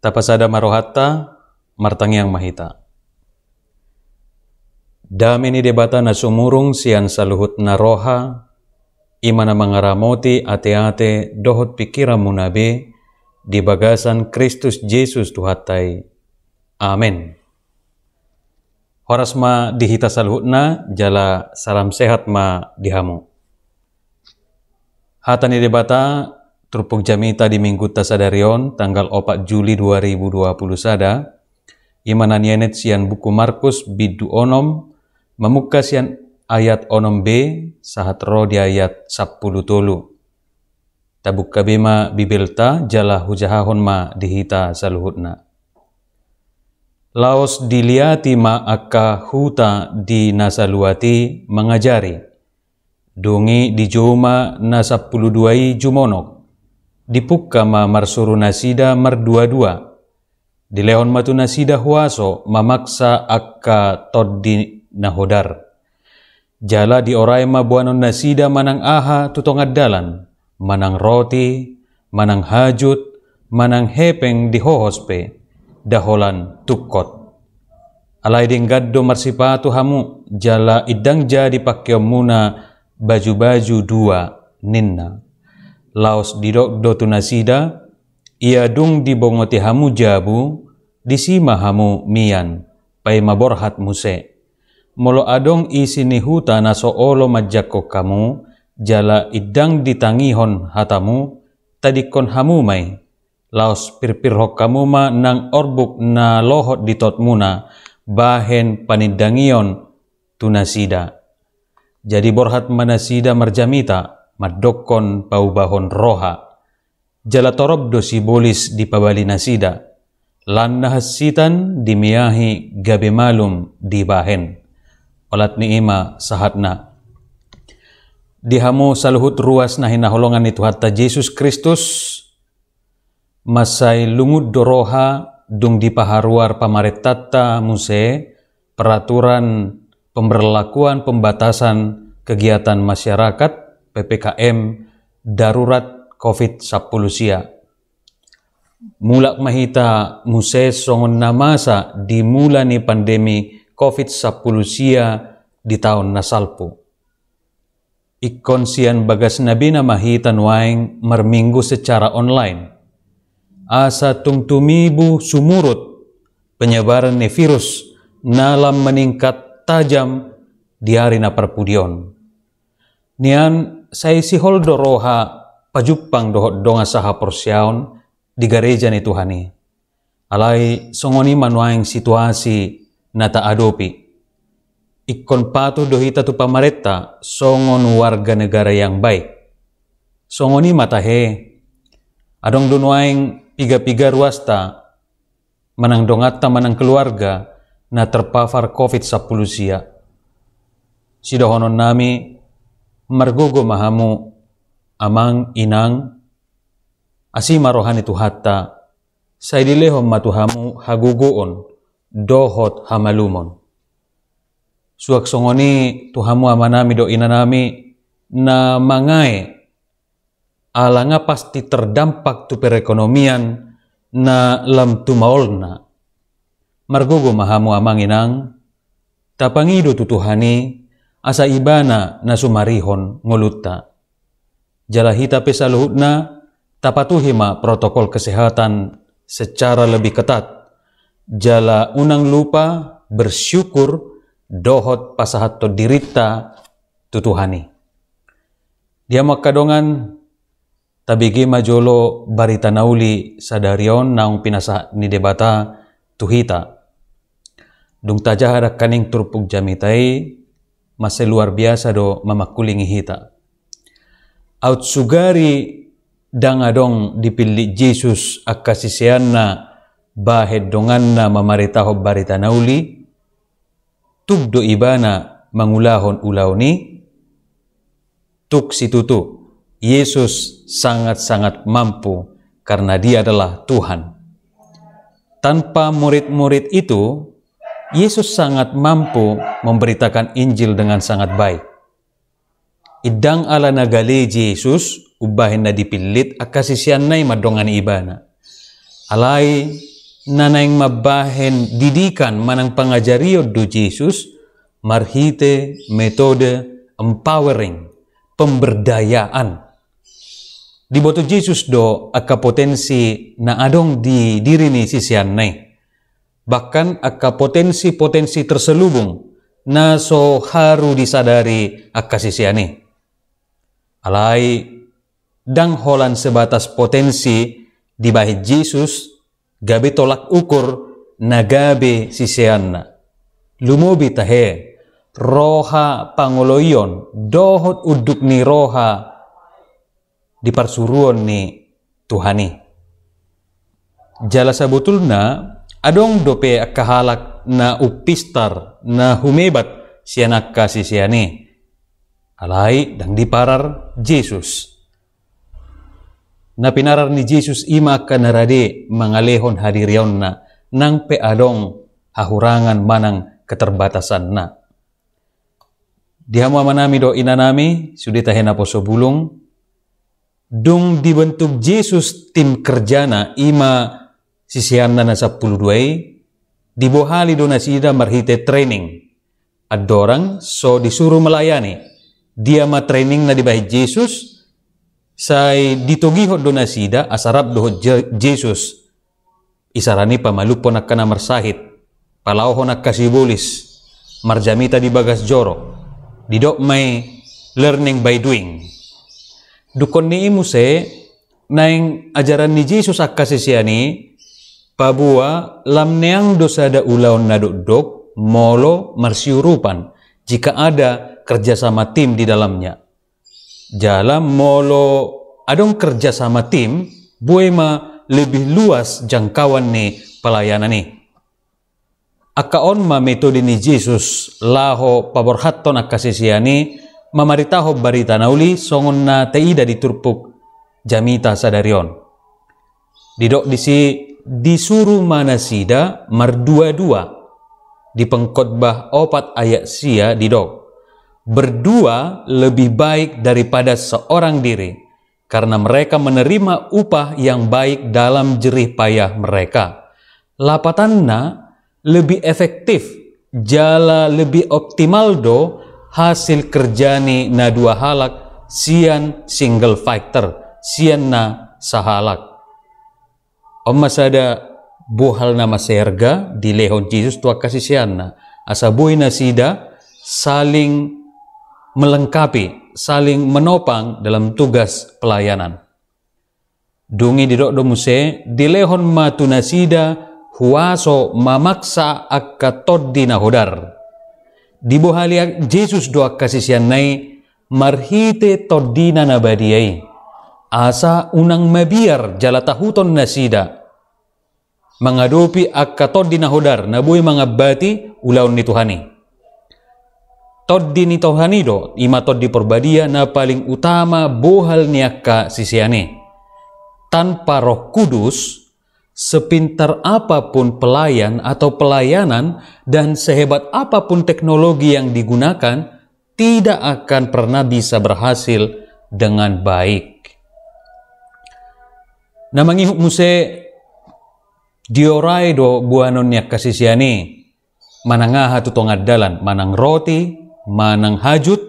tapasada marohatta yang mahita. ini debata na sumurung siyan saluhut na roha, ima na mangaramoti ate-ate dohot pikira munabe, di bagasan Kristus Yesus Tuhatay. Amin. Horas ma dihita na, jala salam sehat ma dihamu. Hatani debata Trupuk Jamita di Minggu Tasadarion, tanggal 4 Juli 2020 sada, imanan yenet sian buku Markus bidu onom, Memuka sian ayat onom B, sahat ro di ayat 10 tolu. Tabuk kabema bibelta jala hujahahon ma dihita saluhutna. Laos diliati ma aka huta di nasaluati mengajari. Dungi di Juma nasapuluduai jumonok dipukka ma marsuru nasida mar dua lehon matu nasida huaso mamaksa akka toddi nahodar. Jala di orai ma buanon nasida manang aha tutongadalan, dalan, manang roti, manang hajut, manang hepeng di hohospe, daholan tukot. Alai gaddo marsipatu hamu, jala idang jadi muna baju-baju dua ninna laos didok dotunasida dung dibongoti hamu jabu disima hamu mian pai maborhat muse molo adong isini huta naso olo majako kamu jala idang ditangihon hatamu tadikon hamu mai laos pirpir kamu ma nang orbuk na lohot ditot muna bahen panidangion tunasida jadi borhat manasida marjamita Madokon paubahon roha jalatorob dosibolis di pabali nasida, pabalinasida di miyahi gabe malum di bahen olat ni'ima sahatna dihamu saluhut ruas nahina holongan itu hatta Yesus Kristus masai lungut doroha dung di dipaharuar pamaretata muse peraturan pemberlakuan pembatasan kegiatan masyarakat PPKM darurat COVID-19 Mulak mahita muse songon namasa dimula ni pandemi COVID-19 di tahun nasalpu. Ikon bagas nabi na mahitan waing merminggu secara online. Asa tungtumibu sumurut penyebaran ni virus nalam meningkat tajam di hari na perpudion. Nian saya si holdo roha pajupang doho donga saha porsiaun di gereja ni Tuhani. Alai songoni manuaing situasi nata adopi. Ikon patuh dohita tu pamareta songon warga negara yang baik. Songoni matahe adong dunuaing piga-piga ruasta manang dongata manang keluarga na terpapar covid 19 sia. Sidohonon nami margogo mahamu amang inang asi marohani tu hatta matuhamu hagugoon dohot hamalumon suak songoni tuhamu amanami do inanami na mangai alanga pasti terdampak tu perekonomian na lam maolna margogo mahamu amang inang tapangido tu tuhani asa ibana na sumarihon ngulutta. Jalahita pesaluhutna tuhima protokol kesehatan secara lebih ketat. Jala unang lupa bersyukur dohot pasahat to dirita tutuhani. Dia makadongan tabigi majolo barita nauli sadarion naung pinasa ni debata tuhita. Dung tajah ada kaning turpuk jamitai masa luar biasa do mama kulingi hita. Out sugari dong dipilih Yesus akasisianna bahed donganna mamaritaho barita nauli tubdo ibana mangulahon ulauni tuk situtu Yesus sangat-sangat mampu karena dia adalah Tuhan. Tanpa murid-murid itu, Yesus sangat mampu memberitakan Injil dengan sangat baik. Idang ala nagale Yesus ubahin na dipilit akasisyan nai madongan ibana. Alay nanayang mabahin didikan manang pangajariyo do Yesus marhite, metode, empowering, pemberdayaan. Di Yesus do akapotensi na adong di diri ni sisyan nai bahkan akan potensi-potensi terselubung naso haru disadari akasisiani alai dang holan sebatas potensi di bahit Jesus gabe tolak ukur nagabe siseanna Lumobi tahe roha pangoloyon dohot uduk ni roha di parsuruan ni Tuhani jala sabutulna adong dope kahalak na upistar na humebat sianak kasih siani alai dan diparar Jesus na pinarar ni Jesus ima kanarade mangalehon hadirion na nang pe adong hahurangan manang keterbatasan na Dihamu manami do inanami sudita hena poso bulung dung dibentuk Jesus tim kerjana ima sisiamna na dua duai dibohali donasida marhite training adorang so disuruh melayani dia ma training na dibahi Jesus sai ditogi hot donasida asarap doh Jesus isarani pamalupo nakana marsahit palau honak bolis marjamita di bagas joro didok mai learning by doing dukon ni imuse naing ajaran ni Jesus akasisiani Pabua da ulau ulaun dok molo marsiurupan jika ada kerjasama tim di dalamnya. Jalam molo adong kerjasama tim buema lebih luas jangkauan nih pelayanan nih. Akaon ma metode ni Jesus laho paborhatton akasisiani mamaritaho barita nauli songon na teida diturpuk jamita sadarion. Didok disi disuruh manasida merdua-dua di pengkotbah opat ayat sia di dok. Berdua lebih baik daripada seorang diri karena mereka menerima upah yang baik dalam jerih payah mereka. Lapatanna lebih efektif, jala lebih optimal do hasil kerjani na dua halak sian single factor, sian na sahalak. Amma sada buhal nama serga di lehon Jesus tua kasih sianna. buhi nasida saling melengkapi, saling menopang dalam tugas pelayanan. Dungi di dok domuse di lehon matu nasida huaso mamaksa akatod hodar Di bohalia Jesus dua kasih siana marhite todina nabadiai asa unang mabiar jalata ton nasida mangadopi akatod dinahodar nabui mangabati ulaun nituhani tod dinitohani do ima tod di perbadia na paling utama bohal niaka sisiane tanpa roh kudus sepintar apapun pelayan atau pelayanan dan sehebat apapun teknologi yang digunakan tidak akan pernah bisa berhasil dengan baik. Namangi muse diorai do buanon kasih kasisiani. Manang aha tu dalan, manang roti, manang hajut,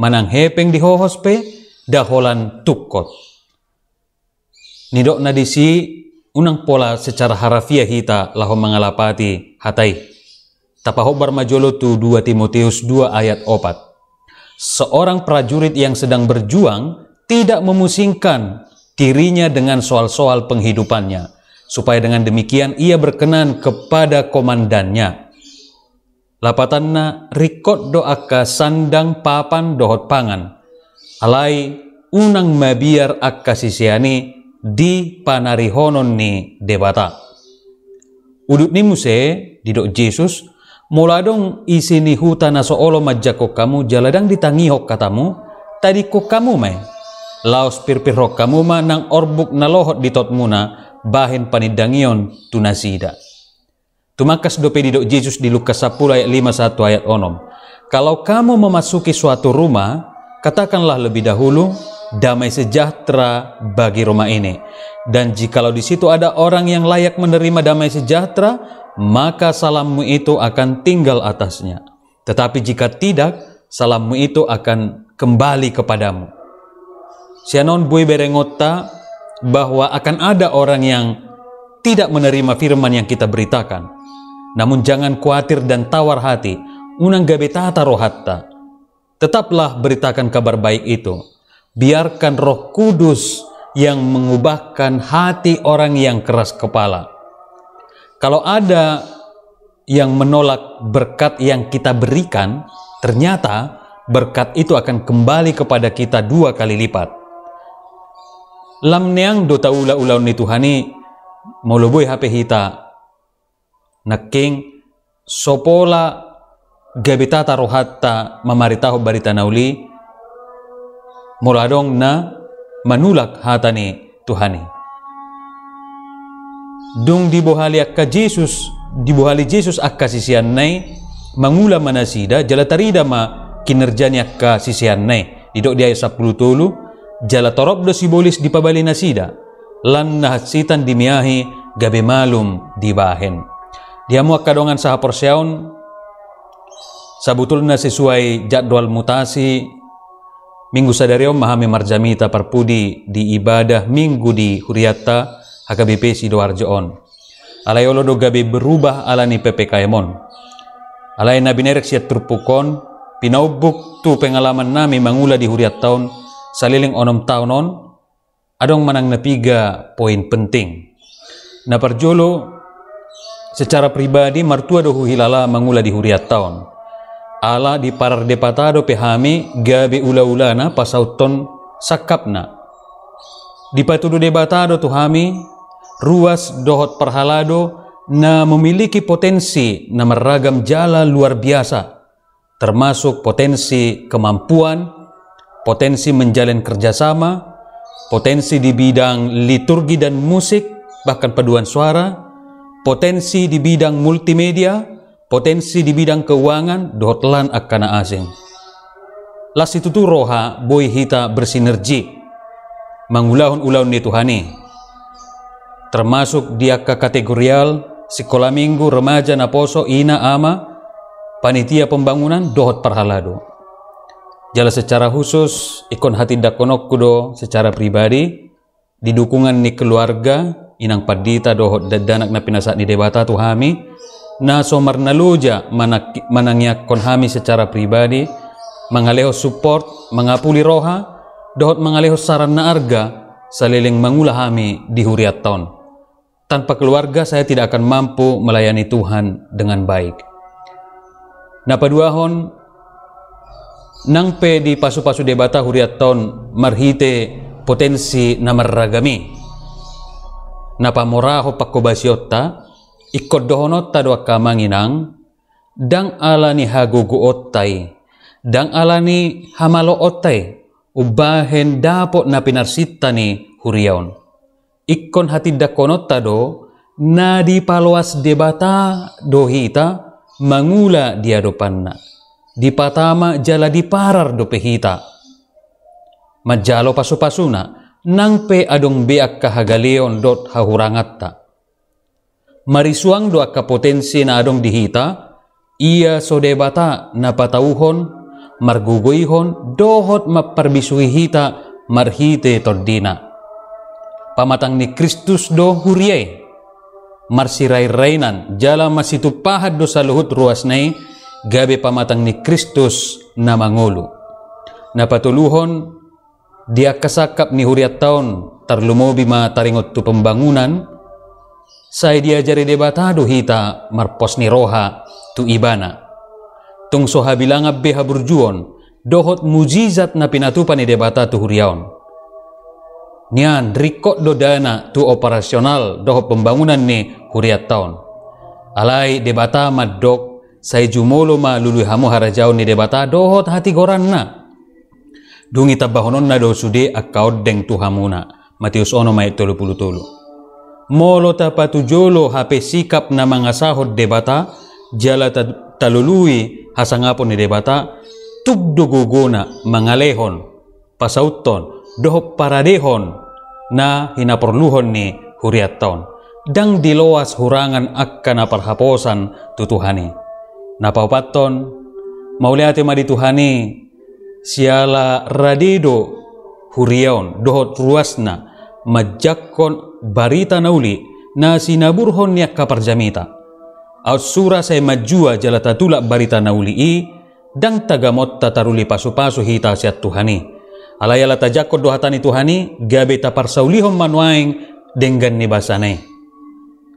manang hepeng di hohospe, daholan tukot. Nidok nadisi unang pola secara harafiah hita laho mengalapati hatai. Tapahobar majolo tu 2 Timotius 2 ayat 4. Seorang prajurit yang sedang berjuang tidak memusingkan dirinya dengan soal-soal penghidupannya, supaya dengan demikian ia berkenan kepada komandannya. Lapatanna rikot doaka sandang papan dohot pangan, alai unang mabiar sisiani di panarihonon ni debata. Udut ni muse, didok Yesus, muladong isini hutana soolo majako kamu jaladang ditangihok katamu, tadi kok kamu mai laos pirpiro kamuma nang orbuk nalohot di muna bahin panidangion tunasida. Tumakas dope didok Yesus di Lukas 10 ayat 51 ayat 6. Kalau kamu memasuki suatu rumah, katakanlah lebih dahulu, damai sejahtera bagi rumah ini. Dan jikalau di situ ada orang yang layak menerima damai sejahtera, maka salammu itu akan tinggal atasnya. Tetapi jika tidak, salammu itu akan kembali kepadamu. Shannon Bue Berengota bahwa akan ada orang yang tidak menerima firman yang kita beritakan. Namun jangan khawatir dan tawar hati, unang tata rohatta. Tetaplah beritakan kabar baik itu. Biarkan roh kudus yang mengubahkan hati orang yang keras kepala. Kalau ada yang menolak berkat yang kita berikan, ternyata berkat itu akan kembali kepada kita dua kali lipat lam neang do taula ula ula ni tuhani moloboy hape hita naking sopola gabita tarohatta mamaritaho barita nauli muradong na manulak hatani tuhani dung dibohali akka Jesus dibohali Jesus akka sisian nai mangula manasida jalatarida ma kinerjanya akka sisian nai didok dia 10 tolu jala do sibolis di pabali nasida, lan nahasitan di miahi gabe malum di bahen dia muak kadongan saha porsiaun sabutulna sesuai jadwal mutasi minggu sadario mahami marjamita parpudi di ibadah minggu di huriata HKBP sidoarjoon. on alayolo do gabe berubah alani PPKMon alay nabi nerek siat terpukon, pinaubuk tu pengalaman nami mangula di huriat tahun saliling onom taunon adong manang na poin penting na parjolo secara pribadi martua dohu hilala mangula di huriat taon ala di parar depatado pehami gabe ula-ulana pasauton sakapna di patudu debatado tuhami ruas dohot perhalado na memiliki potensi na meragam jala luar biasa termasuk potensi kemampuan potensi menjalin kerjasama, potensi di bidang liturgi dan musik, bahkan paduan suara, potensi di bidang multimedia, potensi di bidang keuangan, dohotlan akana asing. Las itu tu roha boy hita bersinergi, mengulahun ulahun Tuhani. Termasuk dia ke kategorial, sekolah minggu, remaja, naposo, ina, ama, panitia pembangunan, dohot parhalado. Jala secara khusus, ikon hati dakonok kudo secara pribadi, didukungan dukungan ni keluarga, inang padita dohot dadanak na pinasat ni debata tu kami, na somar naluja manak, manangya kon secara pribadi, mangaleho support, mengapuli roha, dohot mangaleho saran na arga, saliling mengulahami di huriat ton. Tanpa keluarga saya tidak akan mampu melayani Tuhan dengan baik. Napa hon nang pe di pasu-pasu debata huriat ton marhite potensi namarragami napa moraho pakkobasiota ikkodohonotta doa kamanginang dang alani hagugu ottai dang alani hamalo ottai ubahen dapot na pinarsitani huriaon ikkon hati dakonotta do na di paluas debata dohita mangula diadopanna di patama jala di parar do hita. Majalo pasu-pasuna, nang pe adong beak kahagaleon dot hahurangatta. suang doa kapotensi na adong dihita, ia sodebata napatauhon, margugoihon, dohot maparbisuhi hita, marhite tordina. Pamatang ni Kristus do huriye, marsirai rainan, jala masitupahat do saluhut ruasnei, gabe pamatang ni Kristus na mangulo. Napatuluhon dia kasakap ni huriat taon tarlumobi ma taringot tu pembangunan saya diajari debatado hita marpos ni roha tu ibana. Tung soha bilangab beha burjuon dohot mujizat na pinatupan ni debata tu huriaon. Nian rikot do dana tu operasional dohot pembangunan ni huriat taon. Alai debata madok jumolo ma lului hamu harajau ni debata dohot hati goranna dungi tabahononna do sude akkaot deng tuhamuna Matius ono mai tolu pulu tolu molo tapatujolo hape sikap na mangasahot debata jala talului hasangapon ni debata tugdugugona mangalehon pasautton dohop paradehon na hinaporluhon ni huriatton dang diloas hurangan akkana parhaposan tutuhani napawaton mauleate madituhani siala radido hurion dohot ruasna majakkon barita nauli na sinaburhon niak kaparjamita aut sura saya majua jalata tulak barita nauli i dang tagamot tataruli pasu-pasu hita siat tuhani alayala tajakot dohatani tuhani gabe tapar saulihon manuaing denggan ni basane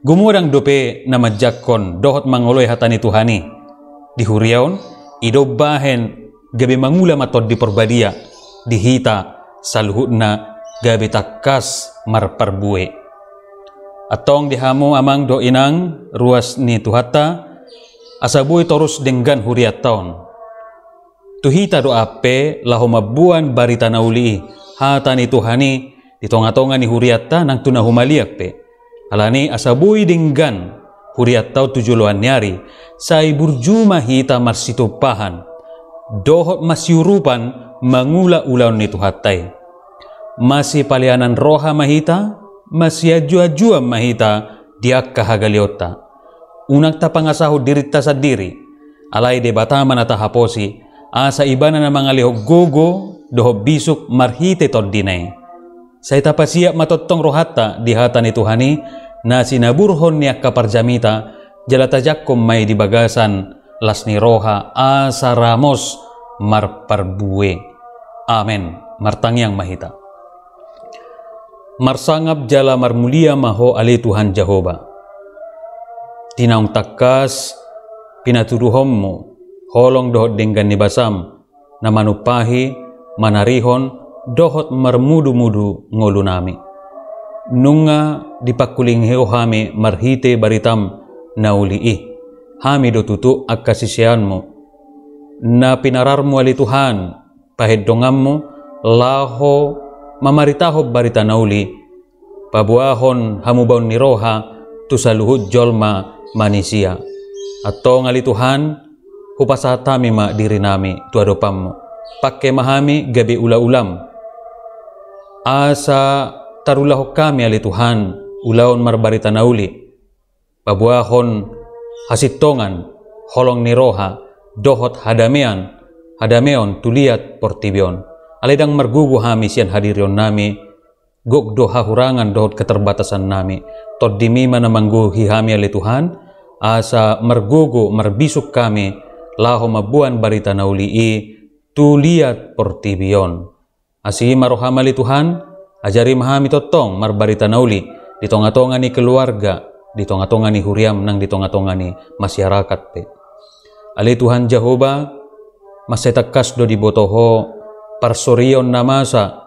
gumurang dope na majakkon dohot mangoloi hatani tuhani di Huriaon, Idobahen, gabe mangula matod di Perbadia, dihita Hita, salhutna, gabe takas marparbue. Atong dihamu amang do inang ruas ni tuhata, asabui torus denggan Huriaton. Tuhita do ape mabuan barita nauli, hata ni Tuhani, di tonga-tonga ni Huriata nang tunahumaliak pe. Alani asabui denggan Huriat tujuh luan nyari sai burjuma hita marsito pahan dohot masyurupan mangula ulaun itu hatai masih palianan roha mahita masih ajua jua mahita dia kahagaliota unak tapangasahu diri tasadiri alai de mana ata haposi asa ibana na mangaliho gogo doho bisuk marhite tod dinai saya tapasia matotong rohata di hatani Tuhani Nasi kapar jamita, jala tajak mai di bagasan lasni roha asaramos marparbue. martang yang mahita. Marsangap jala marmulia maho ale Tuhan jahoba Tinaung takas pinaturuhommu holong dohot denggan basam na namanupahi manarihon dohot marmudu-mudu ngolunami nunga dipakuling heo hami marhite baritam nauli i. hami do tutu mo. na pinararmu ali Tuhan mo, laho mamaritaho barita nauli pabuahon hamubaun niroha tusaluhud jolma manisia atau ngali Tuhan hupasatami ma diri nami tuadopammu pakai mahami gabi ula ulam asa Tarulah kami ali Tuhan ulaon marbarita nauli babuahon hasitongan holong niroha dohot hadamean hadameon tuliat portibion alidang mergugu hami sian hadirion nami gok doha hurangan dohot keterbatasan nami tod dimi mana mangguhi hami ali Tuhan asa mergugu merbisuk kami laho mabuan barita nauli i tuliat portibion asih marohamali Tuhan Ajari mahami totong marbarita nauli di tonga-tonga ni keluarga, di tonga-tonga ni huriam nang di tonga-tonga ni masyarakat pe. Ali Tuhan Jehova maseta kas do di botoho parsorion namasa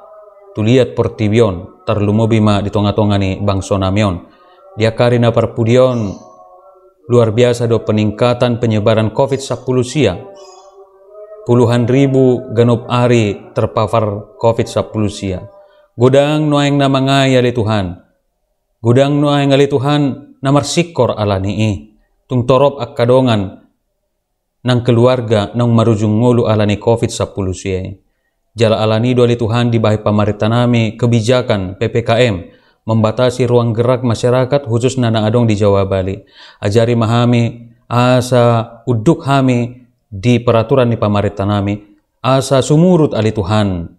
tuliat portibion terlumobima di tonga-tonga ni bangsonamion. Dia karina parpudion luar biasa do peningkatan penyebaran COVID-19 sia puluhan ribu genop ari terpapar COVID-19 sia Gudang noeng na mga Ali Tuhan. Gudang noeng ali Tuhan na marsikor alanii. Tungtorop torop kadongan ng keluarga nang marujung ngulu alani COVID-19 siya. Jala alani doali Tuhan di bahay kami kebijakan PPKM membatasi ruang gerak masyarakat khusus nana adong di Jawa Bali. Ajari mahami asa uduk hami di peraturan di kami, asa sumurut ali Tuhan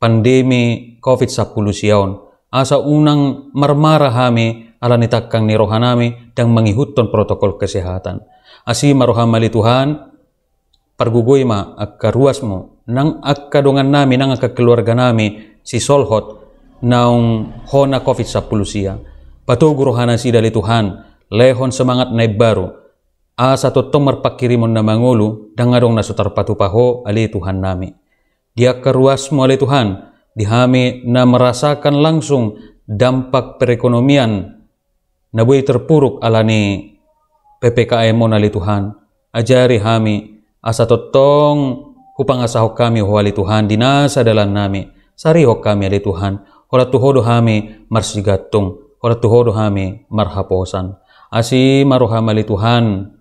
pandemi covid 19, siyaon. asa unang marmara kami ala nitakang ni rohanami dan mengihutton protokol kesehatan asi marohamali Tuhan pargugoy ma akka mo nang akka dongan nami nang akka keluarga nami si solhot naung hona covid 19. siya. Patog rohana si dali Tuhan lehon semangat naib baru asa totong marpakirimon na mangulu dan ngadong nasutar patupaho ali Tuhan nami dia mo, ali Tuhan dihami na merasakan langsung dampak perekonomian na terpuruk alani PPKM mo nali Tuhan. Ajari hami asa totong asahok kami huwali Tuhan dinasa dalam nami. Sarihok kami ali Tuhan. Hola tuhodo hami marsigatong. Hola tuhodo hami marhaposan. Asi maruhamali Tuhan.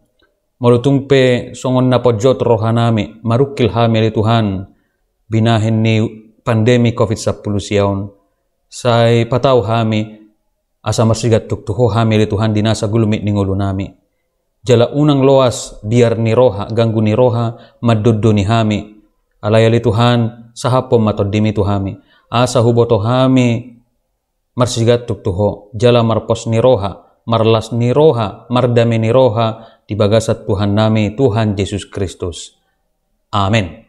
Malutungpe songon na podjot rohanami. Marukil hami ali Tuhan. Binahin ni pandemi COVID-19 siyaun. Sai patau hami asa masigat tuk tuho hami li Tuhan dinasa gulumit ningulu nami. Jala unang loas biar niroha ganggu niroha maduddo ni hami. li Tuhan sahapo matodimi tu hami. Asa huboto hami marsigat tuk tuho jala marpos niroha marlas niroha mardame di bagasat Tuhan nami Tuhan Yesus Kristus. Amin.